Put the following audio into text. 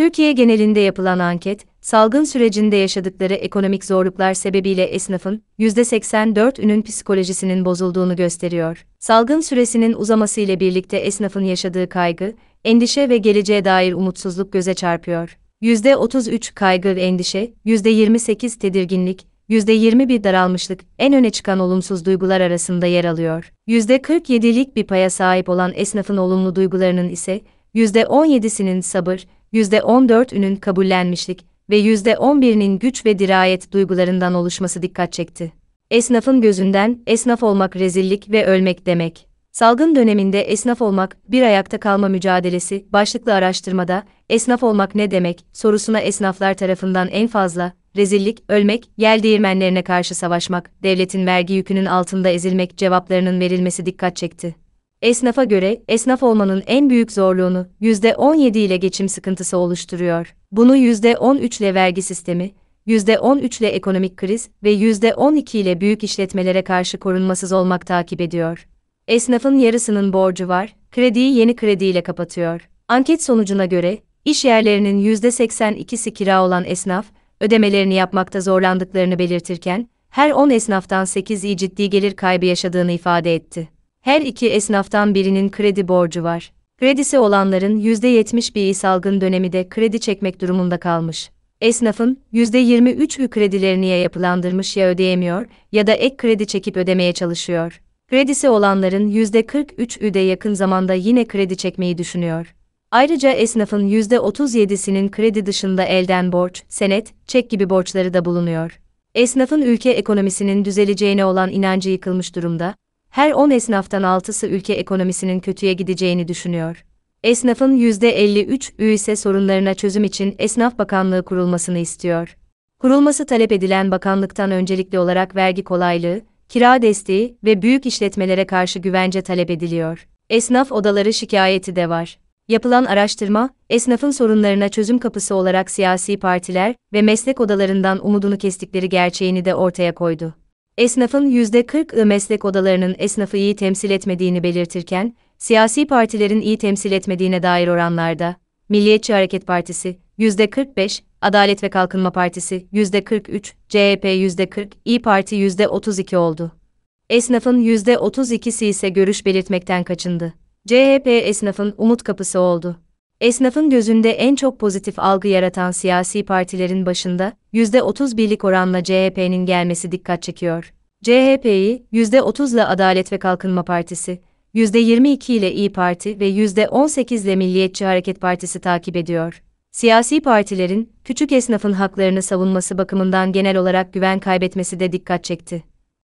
Türkiye genelinde yapılan anket, salgın sürecinde yaşadıkları ekonomik zorluklar sebebiyle esnafın %84'ünün psikolojisinin bozulduğunu gösteriyor. Salgın süresinin uzaması ile birlikte esnafın yaşadığı kaygı, endişe ve geleceğe dair umutsuzluk göze çarpıyor. %33 kaygı ve endişe, %28 tedirginlik, %21 daralmışlık en öne çıkan olumsuz duygular arasında yer alıyor. %47'lik bir paya sahip olan esnafın olumlu duygularının ise %17'sinin sabır, %14 ünün kabullenmişlik ve %11'inin güç ve dirayet duygularından oluşması dikkat çekti. Esnafın gözünden esnaf olmak rezillik ve ölmek demek. Salgın döneminde esnaf olmak, bir ayakta kalma mücadelesi, başlıklı araştırmada, esnaf olmak ne demek sorusuna esnaflar tarafından en fazla, rezillik, ölmek, yel değirmenlerine karşı savaşmak, devletin vergi yükünün altında ezilmek cevaplarının verilmesi dikkat çekti esnafa göre esnaf olmanın en büyük zorluğunu %17 ile geçim sıkıntısı oluşturuyor. Bunu %13 ile vergi sistemi, %13 ile ekonomik kriz ve %12 ile büyük işletmelere karşı korunmasız olmak takip ediyor. Esnafın yarısının borcu var, krediyi yeni krediyle kapatıyor. Anket sonucuna göre, iş yerlerinin %82'si kira olan esnaf, ödemelerini yapmakta zorlandıklarını belirtirken, her 10 esnaftan 8'i ciddi gelir kaybı yaşadığını ifade etti. Her iki esnaftan birinin kredi borcu var. Kredisi olanların %71'i salgın dönemi de kredi çekmek durumunda kalmış. Esnafın %23'ü kredilerini ya yapılandırmış ya ödeyemiyor ya da ek kredi çekip ödemeye çalışıyor. Kredisi olanların %43'ü de yakın zamanda yine kredi çekmeyi düşünüyor. Ayrıca esnafın %37'sinin kredi dışında elden borç, senet, çek gibi borçları da bulunuyor. Esnafın ülke ekonomisinin düzeleceğine olan inancı yıkılmış durumda, her 10 esnaftan 6'sı ülke ekonomisinin kötüye gideceğini düşünüyor. Esnafın %53'ü ise sorunlarına çözüm için Esnaf Bakanlığı kurulmasını istiyor. Kurulması talep edilen bakanlıktan öncelikli olarak vergi kolaylığı, kira desteği ve büyük işletmelere karşı güvence talep ediliyor. Esnaf odaları şikayeti de var. Yapılan araştırma, esnafın sorunlarına çözüm kapısı olarak siyasi partiler ve meslek odalarından umudunu kestikleri gerçeğini de ortaya koydu esnafın %40'ı meslek odalarının esnafı iyi temsil etmediğini belirtirken, siyasi partilerin iyi temsil etmediğine dair oranlarda, Milliyetçi Hareket Partisi %45, Adalet ve Kalkınma Partisi %43, CHP %40, İyi Parti %32 oldu. Esnafın %32'si ise görüş belirtmekten kaçındı. CHP esnafın umut kapısı oldu. Esnafın gözünde en çok pozitif algı yaratan siyasi partilerin başında %31'lik oranla CHP'nin gelmesi dikkat çekiyor. CHP'yi %30'la Adalet ve Kalkınma Partisi, %22 ile İyi Parti ve %18 ile Milliyetçi Hareket Partisi takip ediyor. Siyasi partilerin küçük esnafın haklarını savunması bakımından genel olarak güven kaybetmesi de dikkat çekti.